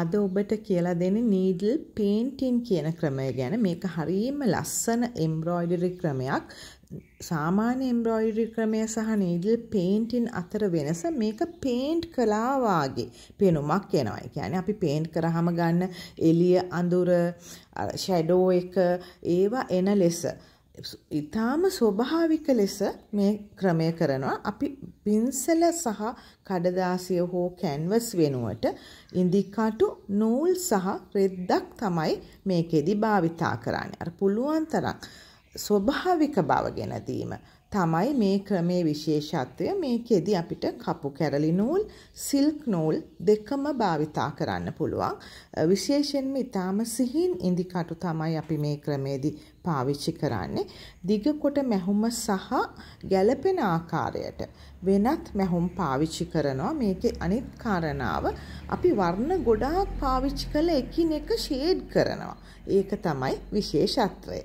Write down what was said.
අද ඔබට කියලා දෙන නීඩල් පේන්ටින් කියන ක්‍රමය ගැන මේක හරීම ලස්සන එම්බ්‍රොයිඩරි ක්‍රමයක් සාමාන්‍ය එම්බ්‍රොයිඩරි ක්‍රමය සහ නීඩල් පේන්ටින් අතර වෙනස මේක පේන්ට් කළා වාගේ පෙනුමක් එනවා. ඒ කියන්නේ අපි පේන්ට් කරාම ගන්න එළිය අඳුර ෂැඩෝ එක ඒවා එන ලෙස ඉතාම ස්වභාවික ලෙස මේ ක්‍රමය කරනවා අපි පින්සල සහ කඩදාසිය හෝ කැන්වස් වෙනුවට ඉදිකටු නූල් සහ රෙද්දක් තමයි මේකෙදි භාවිතා කරන්නේ. අර පුළුවන් තරම් ස්වභාවික බව ගැනදීම තමයි මේ ක්‍රමේ විශේෂත්වය මේකෙදි අපිට කපු කැරලි නූල් සිල්ක් නූල් දෙකම භාවිතා කරන්න පුළුවන් විශේෂයෙන්ම ඊටාම සිහින් ඉදිකටු තමයි අපි මේ ක්‍රමේදී පාවිච්චි කරන්නේ දිග කොට මැහුම සහ ගැළපෙන ආකාරයට වෙනත් මැහුම් පාවිච්චි කරනවා මේකේ අනිත් කාරණාව අපි වර්ණ ගොඩාක් පාවිච්චි කළ එකිනෙක ෂේඩ් කරනවා ඒක තමයි විශේෂත්වය